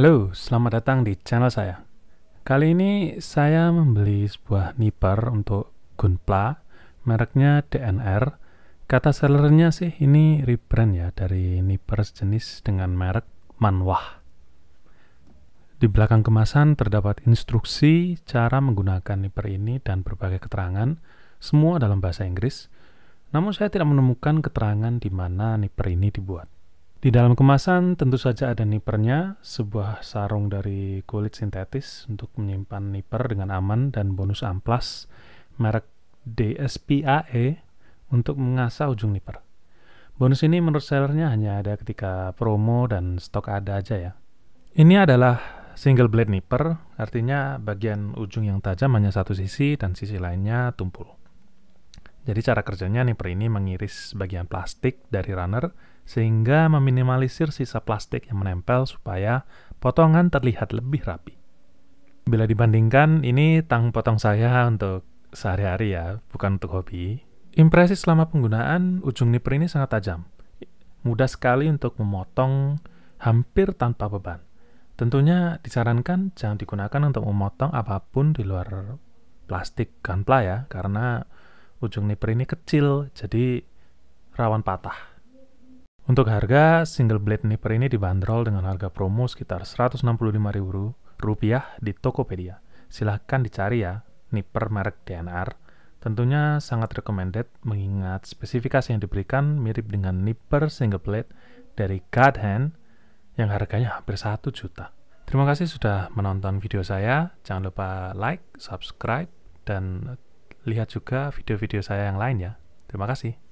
Halo, selamat datang di channel saya. Kali ini saya membeli sebuah nipper untuk Gunpla, mereknya DNR. Kata sellernya sih ini rebrand ya dari nipper sejenis dengan merek Manwah. Di belakang kemasan terdapat instruksi cara menggunakan nipper ini dan berbagai keterangan, semua dalam bahasa Inggris. Namun saya tidak menemukan keterangan di mana nipper ini dibuat. Di dalam kemasan tentu saja ada nipernya, sebuah sarung dari kulit sintetis untuk menyimpan niper dengan aman dan bonus amplas merek DSPAE untuk mengasah ujung niper. Bonus ini menurut sellernya hanya ada ketika promo dan stok ada aja ya. Ini adalah single blade nipper, artinya bagian ujung yang tajam hanya satu sisi dan sisi lainnya tumpul. Jadi cara kerjanya nipper ini mengiris bagian plastik dari runner sehingga meminimalisir sisa plastik yang menempel supaya potongan terlihat lebih rapi. Bila dibandingkan, ini tang potong saya untuk sehari-hari ya, bukan untuk hobi. Impresi selama penggunaan, ujung nipper ini sangat tajam. Mudah sekali untuk memotong hampir tanpa beban. Tentunya disarankan jangan digunakan untuk memotong apapun di luar plastik gunpla ya, karena ujung nipper ini kecil, jadi rawan patah. Untuk harga, single blade nipper ini dibanderol dengan harga promo sekitar Rp165.000 di Tokopedia. Silahkan dicari ya, nipper merek DNR. Tentunya sangat recommended mengingat spesifikasi yang diberikan mirip dengan nipper single blade dari God Hand yang harganya hampir 1 juta. Terima kasih sudah menonton video saya. Jangan lupa like, subscribe, dan lihat juga video-video saya yang lain ya. Terima kasih.